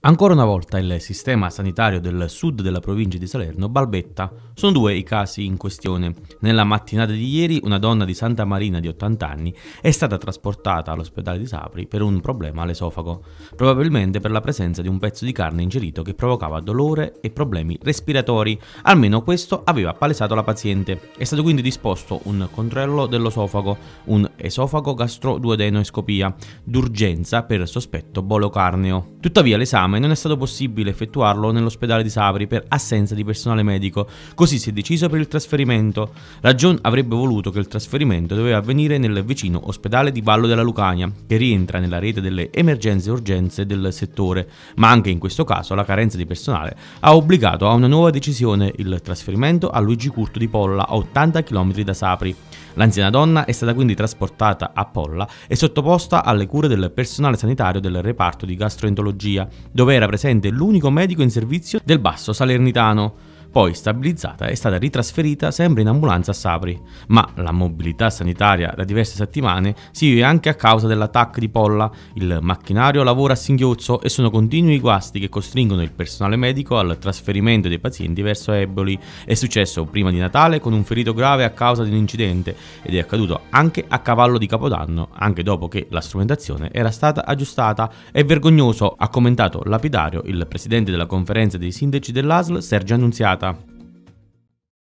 Ancora una volta il sistema sanitario del sud della provincia di Salerno balbetta. Sono due i casi in questione. Nella mattinata di ieri una donna di Santa Marina di 80 anni è stata trasportata all'ospedale di Sapri per un problema all'esofago, probabilmente per la presenza di un pezzo di carne ingerito che provocava dolore e problemi respiratori. Almeno questo aveva palesato la paziente. È stato quindi disposto un controllo dell'esofago, un esofago gastroduodenoescopia, d'urgenza per sospetto carneo. Tuttavia l'esame esame diciamo, non è stato possibile effettuarlo nell'ospedale di Sapri per assenza di personale medico, così si è deciso per il trasferimento. Ragion avrebbe voluto che il trasferimento doveva avvenire nel vicino ospedale di Vallo della Lucania, che rientra nella rete delle emergenze e urgenze del settore, ma anche in questo caso la carenza di personale ha obbligato a una nuova decisione il trasferimento a Luigi Curto di Polla, a 80 km da Sapri. L'anziana donna è stata quindi trasportata a Polla e sottoposta alle cure del personale sanitario del reparto di gastroentologia, dove era presente l'unico medico in servizio del basso salernitano, poi stabilizzata è stata ritrasferita sempre in ambulanza a Sapri, ma la mobilità sanitaria da diverse settimane si vive anche a causa dell'attacco di Polla, il macchinario lavora a singhiozzo e sono continui i guasti che costringono il personale medico al trasferimento dei pazienti verso Eboli. È successo prima di Natale con un ferito grave a causa di un incidente ed è accaduto anche a cavallo di Capodanno, anche dopo che la strumentazione era stata aggiustata. È vergognoso, ha commentato lapidario il presidente della conferenza dei sindaci dell'ASL Sergio Annunziato ребята.